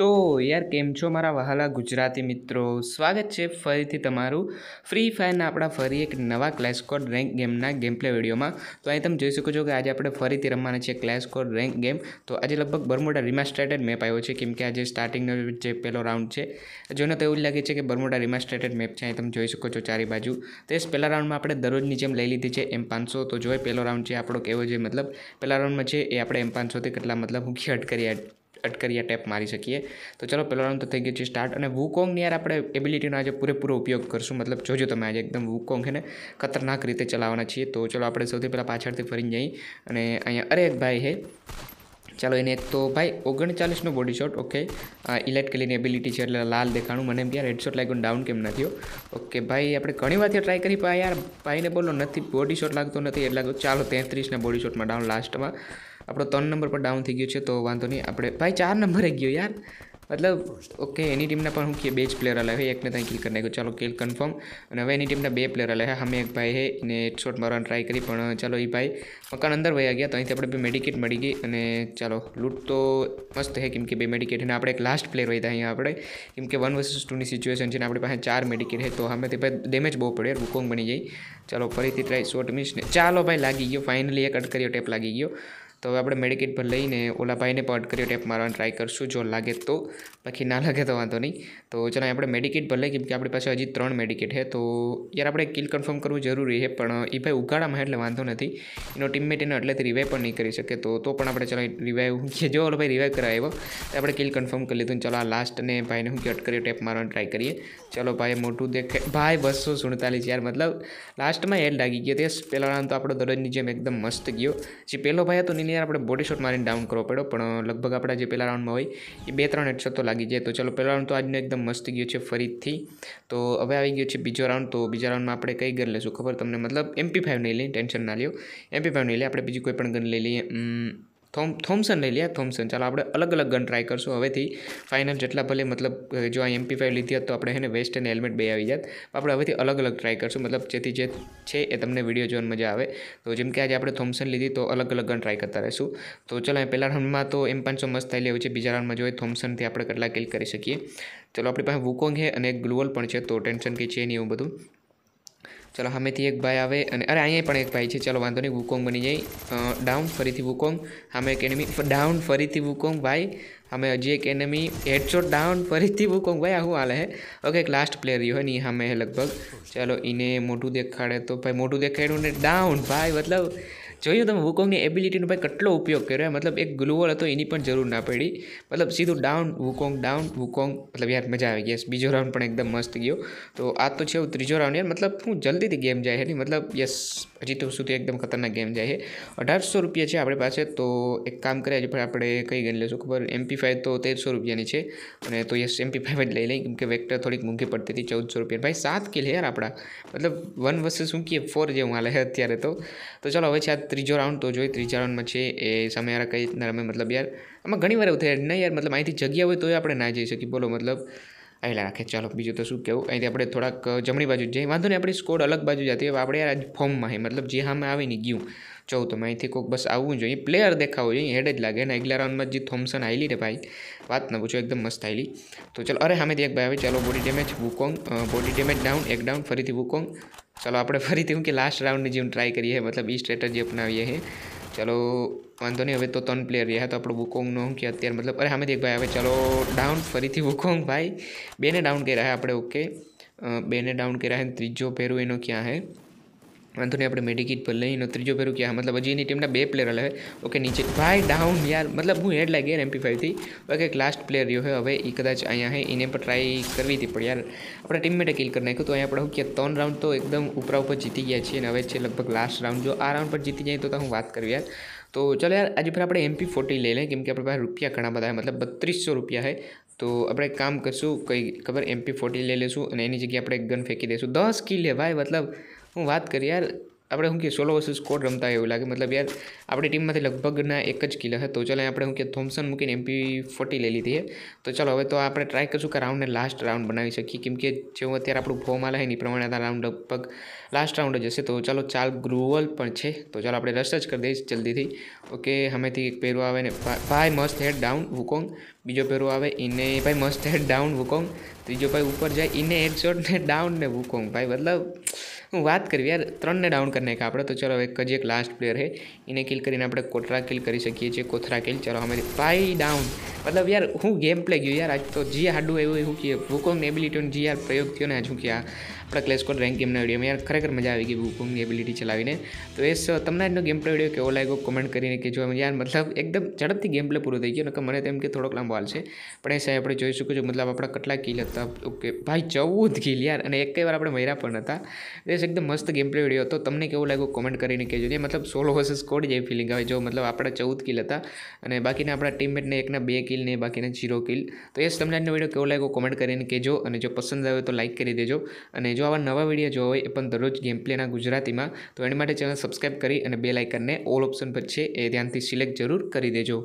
તો યાર કેમ છો મારા વહાલા ગુજરાતી મિત્રો સ્વાગત છે ફરીથી તમારું ફ્રી ફાયરના આપણા ફરી એક નવા ક્લેશ કોડ રેન્ક ગેમના ગેમ પ્લે વિડીયોમાં તો અહીં તમે જોઈ શકો છો કે આજે આપણે ફરીથી રમવાના છે ક્લેશ કોડ રેન્ક ગેમ તો આજે લગભગ બરમોડા રિમાસ્ટ્રેટેડ મેપ આવ્યો છે કેમ કે આજે સ્ટાર્ટિંગનો જે પહેલો રાઉન્ડ છે જોને તો એવું લાગે છે કે બરમોડા રિમાસ્ટ્રેટેડ મેપ છે અહીં તમે જોઈ શકો છો ચારે બાજુ તો એ પહેલા રાઉન્ડમાં આપણે દરરોજની જેમ લઈ લીધી છે એમ પાંચસો તો જો પહેલો રાઉન્ડ છે આપણો કેવો છે મતલબ પહેલા રાઉન્ડમાં છે એ આપણે એમ પાંચસોથી કેટલા મતલબ હું ઘેટ કરી અટકરિયા ટેપ મારી શકીએ તો ચલો પહેલો રાઉન્ડ તો થઈ ગયો છે સ્ટાર્ટ અને વુકોંગની યાર આપણે એબિલિટીનો આજે પૂરેપૂરો ઉપયોગ કરશું મતલબ જોજો તમે આજે એકદમ વુકોંગ છે ને ખતરનાક રીતે ચલાવવાના છીએ તો ચલો આપણે સૌથી પહેલાં પાછળથી ફરીને જઈ અને અહીંયા અરે એક ભાઈ હે ચાલો એને એક તો ભાઈ ઓગણચાલીસનો બોડી શોટ ઓકે ઇલેટ કેલીની એબિલિટી છે એટલે લાલ દેખાણું મને એમ યાર હેડશોટ લાગ્યું ડાઉન કેમ નથી ઓકે ભાઈ આપણે ઘણી વાર ટ્રાય કરી પણ યાર ભાઈને બોલો નથી બોડી શોટ લાગતો નથી એટલે ચાલો તેત્રીસના બોડી શોટમાં ડાઉન લાસ્ટમાં આપણો ત્રણ નંબર પર ડાઉન થઈ ગયો છે તો વાંધો નહીં આપણે ભાઈ ચાર નંબર નંબરે ગયો યાર મતલબ ઓકે એની ટીમના પણ હું કે બે જ પ્લેયર અલાવે એકને ત્યાં કિલ કરી નાખ્યો ચાલો કિલ કન્ફર્મ અને હવે એની ટીમના બે પ્લેયર અલાવે અમે એક ભાઈ હે એને શોટ મારવાનું ટ્રાય કરી પણ ચાલો એ ભાઈ મકાન અંદર વયા ગયા તો અહીંથી આપણે બે મેડિકેટ મળી ગઈ અને ચાલો લૂંટ તો મસ્ત હે કેમ કે બે મેડિકેટ અને આપણે એક લાસ્ટ પ્લેયર વહીતા અહીંયા આપણે કેમ કે વન વર્સિસ ટુની સિચ્યુએશન છે ને આપણી પાસે ચાર મેડિકેટ હે તો અમે તે ભાઈ ડેમેજ બહુ પડે વુકોંગ બની જાય ચાલો ફરીથી ટ્રાય શોટ મિસ ને ચાલો ભાઈ લાગી ગયો ફાઇનલી એક અટકરીઓ ટેપ લાગી ગયો તો હવે આપણે મેડિકેટ પર લઈને ઓલા ભાઈને પણ અટકરીઓ ટેપ મારવાનો ટ્રાય કરશું જો લાગે તો બાકી ના લાગે તો વાંધો નહીં તો ચાલો આપણે મેડિકેટ પર લઈએ કેમ કે આપણી પાસે હજી ત્રણ મેડિકેટ છે તો યાર આપણે કિલ કન્ફર્મ કરવું જરૂરી છે પણ એ ભાઈ ઉઘાડામાં એટલે વાંધો નથી એનો ટીમમેટ એનો એટલેથી રિવાઈવ પણ નહીં કરી શકે તો તો પણ આપણે ચાલો રિવાઈવ કે જો ઓલો ભાઈ રિવાઈવ કરાવ્યો તો આપણે કિલ કન્ફર્મ કરી લીધું ચાલો આ લાસ્ટ અને ભાઈને હું કટ કર્યો ટેપ મારવાનો ટ્રાય કરીએ ચાલો ભાઈ મોટું દેખે ભાઈ બસો સુડતાલીસ યાર મતલબ લાસ્ટમાં એડ લાગી ગયો તે પહેલાં તો આપણો દરજની જેમ એકદમ મસ્ત ગયો જે પહેલો ભાઈ હતો એની ને યાર આપણે બોડી શોટ મારીને ડાઉન કરવો પડ્યો પણ લગભગ આપણા જે પહેલા રાઉન્ડમાં હોય એ બે ત્રણ હેડશોટ તો લાગી જાય તો ચલો પહેલો રાઉન્ડ તો આજનો એકદમ મસ્ત ગયો છે ફરીથી તો હવે આવી ગયો છે બીજો રાઉન્ડ તો બીજા રાઉન્ડમાં આપણે કઈ ગન લેશું ખબર તમને મતલબ એમપી ફાઇવ નહીં લઈ ટેન્શન ના લ્યો એમપી ફાઇવ નહીં લઈ આપણે બીજી કોઈ પણ ગન લઈ લઈએ થોમ થોમસન લઈ લીયા થોમ્સન ચાલો આપણે અલગ અલગ ગન ટ્રાય કરશું હવેથી ફાઇનલ જેટલા ભલે મતલબ જો આ એમપી ફાઇવ લીધી હોત તો આપણે એને વેસ્ટ અને હેલ્મેટ બે આવી જાત આપણે હવેથી અલગ અલગ ટ્રાય કરશું મતલબ જેથી જે છે એ તમને વિડીયો જોવાની મજા આવે તો જેમ કે આજે આપણે થોમ્સન લીધી તો અલગ અલગ ગન ટ્રાય કરતા રહીશું તો ચાલો ચલો પહેલા રાઉન્ડમાં તો એમ પાંચસો મસ્ત થઈ લેવું છે બીજા રાઉન્ડમાં જોઈએ થોમસનથી આપણે કેટલા કિલ કરી શકીએ ચલો આપણી પાસે વુકોંગ છે અને ગ્લુઅલ પણ છે તો ટેન્શન કંઈ છે નહીં એવું બધું ચાલો સામેથી એક ભાઈ આવે અને અરે અહીંયા પણ એક ભાઈ છે ચાલો વાંધો નહીં વુકોંગ બની જાય ડાઉન ફરીથી વુકોંગ સામે એક એનિમી ડાઉન ફરીથી વુકોંગ ભાઈ અમે હજી એક એનેમી હેડશોટ ડાઉન ફરીથી બુકોંગ ભાઈ આવું હાલે હે ઓકે એક લાસ્ટ પ્લેયર રહ્યો હોય ને સામે લગભગ ચાલો એને મોટું દેખાડે તો ભાઈ મોટું દેખાડ્યું ને ડાઉન ભાઈ મતલબ જોયું તમે વુકોંગની એબિલિટીનો ભાઈ કેટલો ઉપયોગ કર્યો મતલબ એક ગ્લુઅલ હતો એની પણ જરૂર ના પડી મતલબ સીધું ડાઉન વુકોંગ ડાઉન વુકોંગ મતલબ યાર મજા આવી ગઈ બીજો રાઉન્ડ પણ એકદમ મસ્ત ગયો તો આ તો છે ત્રીજો રાઉન્ડ યાર મતલબ હું જલ્દીથી ગેમ જાય છે મતલબ યસ હજી તો સુધી એકદમ ખતરનાક ગેમ જાય છે અઢારસો રૂપિયા છે આપણી પાસે તો એક કામ કરીએ પણ આપણે કઈ ગન લઈશું ખબર એમપી ફાઈવ તો તેરસો રૂપિયાની છે અને તો યસ એમપી ફાઈવ જ લઈ લઈ કેમ કે વેક્ટર થોડીક મોંઘી પડતી હતી ચૌદસો રૂપિયા ભાઈ સાત કિલ યાર આપણા મતલબ વન વર્સેસ શું કહીએ ફોર જેવું હાલે અત્યારે તો તો ચાલો હવે છે આ ત્રીજો રાઉન્ડ તો જોઈએ ત્રીજા રાઉન્ડમાં છે એ સમય યાર કઈ રીતના રમે મતલબ યાર આમાં ઘણી વાર એવું થાય ના યાર મતલબ અહીંથી જગ્યા હોય તો આપણે ના જઈ શકીએ બોલો મતલબ આવેલા રાખે ચાલો બીજું તો શું કહેવું અહીંથી આપણે થોડાક જમણી બાજુ જઈએ વાંધો નહીં આપણી સ્કોડ અલગ બાજુ જતી હોય આપણે યાર ફોર્મમાં હે મતલબ જે હામાં આવીને ગયું चौ तो मैं थी कोक बस आव अँ प्लेयर देखा हो हेड ज लगे ना अगला राउंड में जी थॉम्सन आई रे भाई बात न पूछो एकदम मस्त आई तो चलो अरे हमें एक भाई चलो body damage Wukong body damage down एक डाउन फरी वुकोंग चलो आप फरी कि लास्ट राउंड जीव ट्राई करिए मतलब ई स्ट्रेटर्जी अपना है चलो वो नहीं हम तो तन प्लेयर रहा है तो आप वुकोंग नो कि अत्यार मतलब अरे हमें एक भाई हमें चलो डाउन फरी वुकोंग भाई बेने डाउन कर रहा है आप बेने डाउन कर रहा है तीजो पेरू यू क्या है અંતોની આપણે મેડિકિટ પર લઈનો ત્રીજો બેરું કે મતલબ અજીની ટીમમાં બે પ્લેયર રહે ઓકે નીચે ભાઈ ડાઉન યાર મતલબ હું હેડલાઈન MP5 થી ઓકે એક લાસ્ટ પ્લેયર રહ્યો હવે એકદમ જ અહીંયા છે ઈને પર ટ્રાય કરવી હતી પડી યાર આપણા ટીમમેટે કિલ કરને કે તો અહીં આપણે હુક્યા ત્રણ રાઉન્ડ તો એકદમ ઉપર ઉપર જીતી ગયા છીએ અને હવે છે લગભગ લાસ્ટ રાઉન્ડ જો આ રાઉન્ડ પર જીતી જાય તો તો હું વાત કરું યાર તો ચાલ યાર અજી ફરી આપણે MP40 લઈ લે કેમ કે આપણે ભાઈ રૂપિયા કણા બધા મતલબ 3200 રૂપિયા છે તો આપણે કામ કરશું કઈ ખબર MP40 લઈ લેશું અને એની જગ્યાએ આપણે ગન ફેકી દેશું 10 કિલ હે ભાઈ મતલબ હું વાત કરી યાર આપણે શું કે સોલો વર્સિસ કોડ રમતા એવું લાગે મતલબ યાર આપણી ટીમમાંથી લગભગના એક જ કિલર હતો ચાલો આપણે શું કે થોમસન મૂકીને એમપી ફોર્ટી લઈ લીધી છે તો ચાલો હવે તો આપણે ટ્રાય કરશું કે રાઉન્ડને લાસ્ટ રાઉન્ડ બનાવી શકીએ કેમ કે જેવું અત્યારે આપણું ફોર્મ આલે એની પ્રમાણે રાઉન્ડ લગભગ લાસ્ટ રાઉન્ડ જ હશે તો ચાલો ચાલ ગ્રુવલ પણ છે તો ચાલો આપણે રસ જ કરી દઈશ જલ્દીથી ઓકે હમેથી એક પહેરો આવે ને ભાઈ મસ્ત હેડ ડાઉન હુકોંગ બીજો પેરો આવે એને ભાઈ મસ્ત હેડ ડાઉન વુકોંગ ત્રીજો ભાઈ ઉપર જાય એને હેડ શોટ ને ડાઉન ને વુકોંગ ભાઈ મતલબ હું વાત કરવી યાર ત્રણને ડાઉન કરી નાખ્યા આપણે તો ચલો એક જે એક લાસ્ટ પ્લેયર છે એને કિલ કરીને આપણે કોટરા કિલ કરી શકીએ છીએ કોથરા કિલ ચલો અમે પાઈ ડાઉન મતલબ યાર હું ગેમ પ્લે ગયો યાર આજ તો જે હાડું એવું એવું કે ભૂકોંગ એબિલિટીનો જે યાર પ્રયોગ થયો ને આજ હું કે આ આપણા ક્લેશ કોડ રેન્ક ગેમના વિડીયોમાં યાર ખરેખર મજા આવી ગઈ બુકુંગની એબિલિટી ચલાવીને તો એ તમને આજનો ગેમ પ્લે વિડીયો કેવો લાગ્યો કમેન્ટ કરીને જો યાર મતલબ એકદમ ઝડપથી ગેમ પ્લે પૂરો થઈ ગયો કે મને તેમ કે થોડોક લાંબો હાલ છે પણ એ સાહેબ આપણે જોઈ શકો છો મતલબ આપણા કેટલા કિલ હતા ઓકે ભાઈ ચૌદ કિલ યાર અને એક વાર આપણે મહિરા પણ હતા દેશ એકદમ મસ્ત ગેમ પ્લે વિડીયો હતો તમને કેવું લાગ્યું કોમેન્ટ કરીને કહેજો જે મતલબ સોલો વર્સસ કોડ જેવી ફિલિંગ આવે જો મતલબ આપણા ચૌદ કિલ હતા અને બાકીના આપણા ટીમમેટને એકના બે કિલ ને બાકીના જીરો કિલ તો એ તમને આજનો વિડીયો કેવો લાગ્યો કોમેન્ટ કરીને કહેજો અને જો પસંદ આવે તો લાઇક કરી દેજો અને જો આવા નવા વિડીયો જોવા હોય એ પણ દરરોજ ગેમ પ્લેના ગુજરાતીમાં તો એની માટે ચેનલ સબસ્ક્રાઈબ કરી અને બે લાઇકનને ઓલ ઓપ્શન પર છે એ ધ્યાનથી સિલેક્ટ જરૂર કરી દેજો